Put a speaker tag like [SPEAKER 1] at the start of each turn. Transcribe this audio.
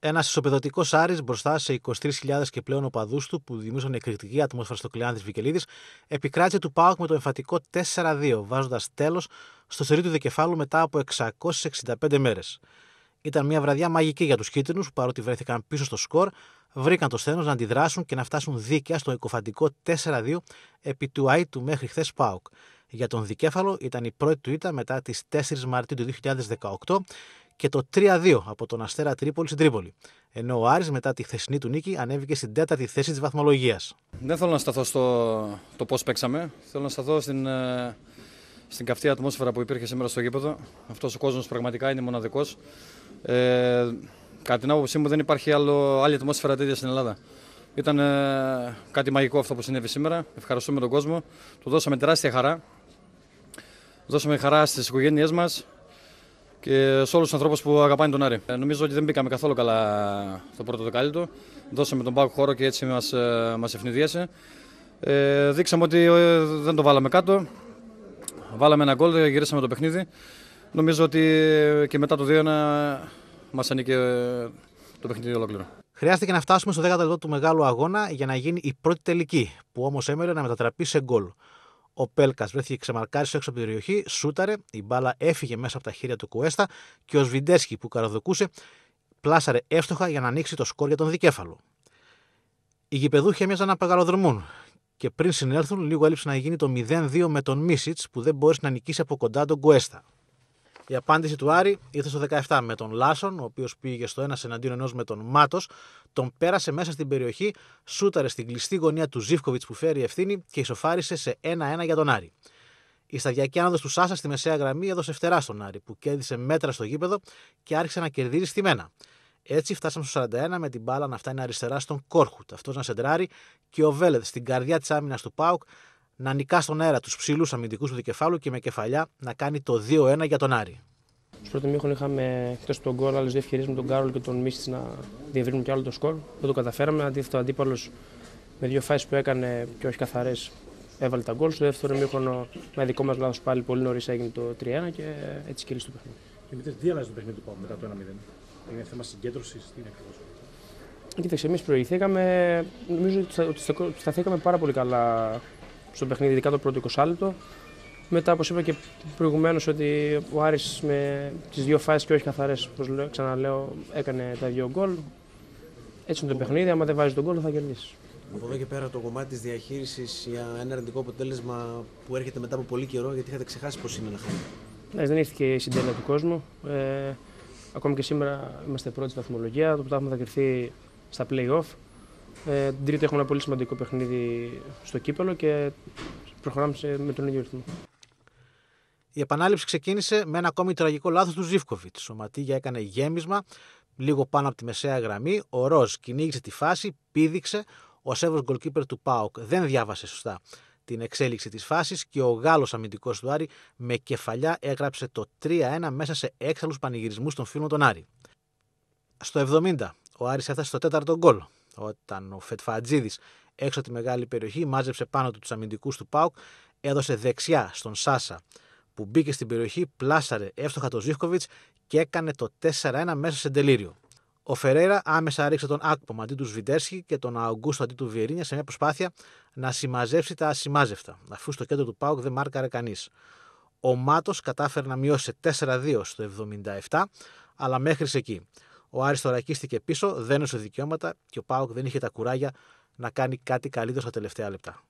[SPEAKER 1] Ένας ισοπεδωτικός Άρης μπροστά σε 23.000 και πλέον οπαδούς του που δημιούργησαν εκρηκτική ατμόσφαιρα στο κλειάν τη Βικελίδης, επικράτησε του Πάουκ με το εμφαντικο 4 4-2, βάζοντας τέλος στο σερί του δικεφάλου μετά από 665 μέρες. Ήταν μια βραδιά μαγική για τους κίτρινους, παρότι βρέθηκαν πίσω στο σκορ, βρήκαν το σθένο να αντιδράσουν και να φτάσουν δίκαια στο εκοφαντικό 4-2 επί του ΑΕ του μέχρι χθες Πάουκ. Για τον Δικέφαλο ήταν η πρώτη του ήττα μετά τις 4 Μαρτίου του 2018 και το 3-2 από τον Αστέρα Τρίπολη στην Τρίπολη. Ενώ ο Άρης μετά τη χθεσινή του νίκη ανέβηκε στην τέταρτη θέση της βαθμολογίας.
[SPEAKER 2] Δεν θέλω να σταθώ στο το πώς παίξαμε. Θέλω να σταθώ στην, ε, στην καυτή ατμόσφαιρα που υπήρχε σήμερα στο γήπεδο. Αυτός ο κόσμος πραγματικά είναι μοναδικός. Ε, κατά την άποψή μου, δεν υπάρχει άλλο, άλλη ατμόσφαιρα τέτοια στην Ελλάδα. Ήταν ε, κάτι μαγικό αυτό που συνέβη σήμερα. Ευχαριστούμε τον κόσμο. Του δώσαμε τεράστια χαρά. Δώσαμε χαρά στις οικογένειές μας, και σε όλους τους ανθρώπους που αγαπάνε τον Άρη. Ε, νομίζω ότι δεν μπήκαμε καθόλου καλά το πρώτο δεκάλυτο. Δώσαμε τον πάγο χώρο και έτσι μας μας ε, ευνηδίασε. Ε, δείξαμε ότι ε, δεν το βάλαμε κάτω. Βάλαμε ένα γκολ, γυρίσαμε το παιχνίδι. Νομίζω ότι και μετά το 2-1 μας ανήκε το παιχνίδι ολόκληρο.
[SPEAKER 1] Χρειάστηκε να φτάσουμε στο 10 λεπτό του μεγάλου αγώνα για να γίνει η πρώτη τελική, που όμως έμενε να μετατραπεί σε γκολ. Ο Πέλκας βρέθηκε ξεμαρκάριστο έξω από την περιοχή, σούταρε, η μπάλα έφυγε μέσα από τα χέρια του Κουέστα και ο Σβιντέσκι που καροδοκούσε πλάσαρε εύστοχα για να ανοίξει το σκόρ για τον δικέφαλο. Οι γηπεδούχοι έμοιαζαν να παγαλοδρομούν και πριν συνέλθουν, λίγο έλειψε να γίνει το 0-2 με τον Μίσιτ που δεν μπόρεσε να νικήσει από κοντά τον Κουέστα. Η απάντηση του Άρη ήρθε στο 17 με τον Λάσον, ο οποίος πήγε στο ένα εναντίον ενός με τον Μάτος, τον πέρασε μέσα στην περιοχή, σούταρε στην κλειστή γωνία του Ζήφκοβιτ που φέρει ευθύνη και ισοφάρισε σε 1-1 για τον Άρη. Η σταδιακή άνοδος του Σάσα στη μεσαία γραμμή έδωσε φτερά στον Άρη, που κέρδισε μέτρα στο γήπεδο και άρχισε να κερδίζει στη μένα. Έτσι φτάσαμε στο 41 με την μπάλα να φτάνει αριστερά στον Κόρχουτ, αυτός να σεντράρει και ο Βέλετ στην καρδιά της άμυνας του Πάουκ να νικά στον αέρα τους ψηλούς αμυντικούς του δικεφάλου και με κεφαλιά να κάνει το 2-1 για τον Άρη. Στο πρώτο μήχρονο είχαμε εκτός τον γκολ άλλες δύο ευκαιρίες με τον
[SPEAKER 3] Κάρολ και τον Μίσης να διευρύνουν κι άλλο το σκορ. Δεν το καταφέραμε. Αντίθετα, ο αντίπαλος με δύο φάσεις που έκανε και όχι καθαρές έβαλε τα γκολ. Στο δεύτερο μήχρονο, με δικό μας λάθος πάλι πολύ νωρίς έγινε το 3-1 και έτσι κυλήσει το παιχνίδι.
[SPEAKER 1] Δημήτρης, τι αλλάζεις το παιχνίδι του μετά το 1-0. Είναι
[SPEAKER 2] θέμα συγκέντρωσης, τι είναι ακριβώς.
[SPEAKER 3] Κοίταξε, εμείς προηγηθήκαμε. Νομίζω ότι σταθήκαμε πάρα πολύ καλά στο παιχνίδι, ειδικά το πρώτο 20 λεπτό. Μετά, όπως είπα και προηγουμένως, ότι ο Άρης με τις δύο φάσεις και όχι καθαρές, όπως ξαναλέω, έκανε τα δύο γκολ. Έτσι είναι το παιχνίδι. Άμα δεν βάζεις τον γκολ, θα κερδίσεις. Από εδώ και πέρα
[SPEAKER 1] το κομμάτι της διαχείρισης για ένα αρνητικό αποτέλεσμα που έρχεται μετά από πολύ καιρό, γιατί είχατε ξεχάσει πώς είναι να χάνετε.
[SPEAKER 3] Ναι, δεν ήρθε και η συντέλεια του κόσμου. Ε, ακόμη και σήμερα είμαστε πρώτη βαθμολογία. Το πρωτάθλημα θα κρυφθεί στα playoff. Ε, την Τρίτη έχουμε ένα πολύ σημαντικό
[SPEAKER 1] παιχνίδι στο κύπελο και προχωράμε σε, με τον ίδιο ρυθμό. Η επανάληψη ξεκίνησε με ένα ακόμη τραγικό λάθος του Ζήφκοβιτ. Ο Ματίγια έκανε γέμισμα λίγο πάνω από τη μεσαία γραμμή. Ο Ροζ κυνήγησε τη φάση, πήδηξε. Ο Σέβος γκολκίπερ του Πάοκ δεν διάβασε σωστά την εξέλιξη της φάσης και ο Γάλλος αμυντικός του Άρη με κεφαλιά έγραψε το 3-1 μέσα σε έξαλλους πανηγυρισμούς των φίλων των Άρη. Στο 70 ο Άρης έφτασε στο τέταρτο γκολ. Όταν ο Φετφατζίδης έξω από τη μεγάλη περιοχή μάζεψε πάνω του τους αμυντικούς του ΠΑΟΚ, έδωσε δεξιά στον Σάσα που μπήκε στην περιοχή, πλάσαρε εύστοχα τον Ζήφκοβιτ και έκανε το 4-1 μέσα σε τελείριο. Ο Φερέρα άμεσα ρίξε τον Άκπομ αντί του Σβιντέρσκι και τον Αουγκούστο αντί του Βιερίνια σε μια προσπάθεια να συμμαζεύσει τα ασημάζευτα, αφού στο κέντρο του Πάουκ δεν μάρκαρε κανείς. Ο Μάτος κατάφερε να μειώσει 4-2 στο 77, αλλά μέχρι εκεί. Ο Άρης θωρακίστηκε πίσω, δεν έσω δικαιώματα και ο Πάοκ δεν είχε τα κουράγια να κάνει κάτι καλύτερο στα τελευταία λεπτά.